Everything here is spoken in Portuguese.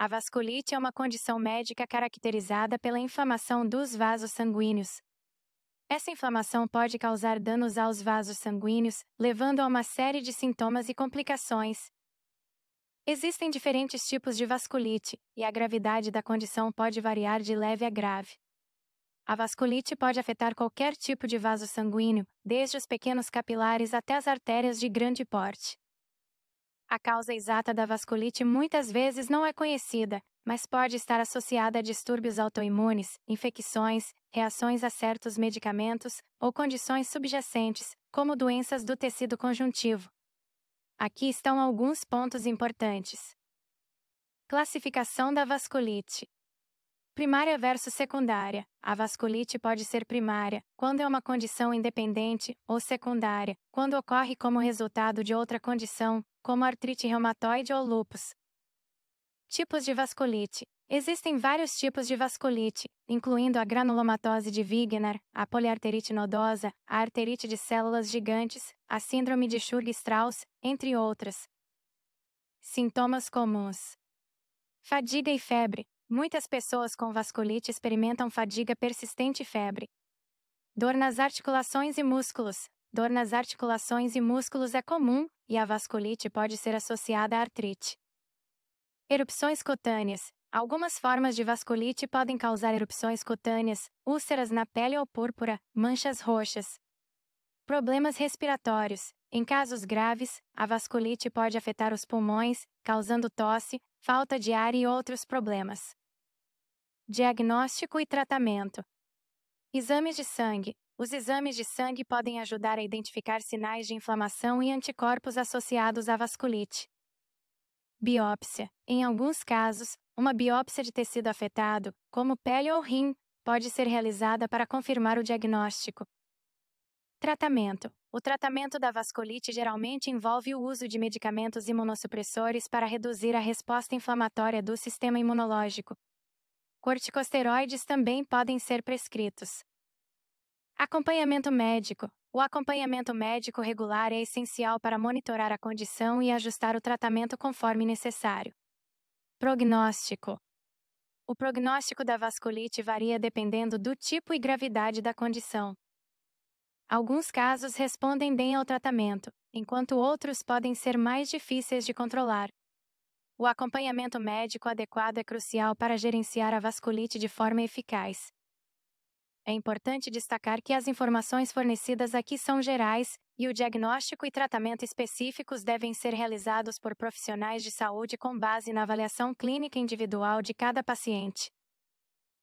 A vasculite é uma condição médica caracterizada pela inflamação dos vasos sanguíneos. Essa inflamação pode causar danos aos vasos sanguíneos, levando a uma série de sintomas e complicações. Existem diferentes tipos de vasculite, e a gravidade da condição pode variar de leve a grave. A vasculite pode afetar qualquer tipo de vaso sanguíneo, desde os pequenos capilares até as artérias de grande porte. A causa exata da vasculite muitas vezes não é conhecida, mas pode estar associada a distúrbios autoimunes, infecções, reações a certos medicamentos ou condições subjacentes, como doenças do tecido conjuntivo. Aqui estão alguns pontos importantes. Classificação da vasculite. Primária versus secundária. A vasculite pode ser primária, quando é uma condição independente, ou secundária, quando ocorre como resultado de outra condição, como artrite reumatoide ou lupus. Tipos de vasculite. Existem vários tipos de vasculite, incluindo a granulomatose de Wigner, a poliarterite nodosa, a arterite de células gigantes, a síndrome de schurg strauss entre outras. Sintomas comuns: fadiga e febre, Muitas pessoas com vasculite experimentam fadiga persistente e febre. Dor nas articulações e músculos. Dor nas articulações e músculos é comum, e a vasculite pode ser associada à artrite. Erupções cutâneas. Algumas formas de vasculite podem causar erupções cutâneas, úlceras na pele ou púrpura, manchas roxas. Problemas respiratórios. Em casos graves, a vasculite pode afetar os pulmões, causando tosse, falta de ar e outros problemas. Diagnóstico e tratamento. Exames de sangue. Os exames de sangue podem ajudar a identificar sinais de inflamação e anticorpos associados à vasculite. Biópsia. Em alguns casos, uma biópsia de tecido afetado, como pele ou rim, pode ser realizada para confirmar o diagnóstico. Tratamento: O tratamento da vasculite geralmente envolve o uso de medicamentos imunossupressores para reduzir a resposta inflamatória do sistema imunológico, Corticosteroides também podem ser prescritos. Acompanhamento médico. O acompanhamento médico regular é essencial para monitorar a condição e ajustar o tratamento conforme necessário. Prognóstico. O prognóstico da vasculite varia dependendo do tipo e gravidade da condição. Alguns casos respondem bem ao tratamento, enquanto outros podem ser mais difíceis de controlar. O acompanhamento médico adequado é crucial para gerenciar a vasculite de forma eficaz. É importante destacar que as informações fornecidas aqui são gerais e o diagnóstico e tratamento específicos devem ser realizados por profissionais de saúde com base na avaliação clínica individual de cada paciente.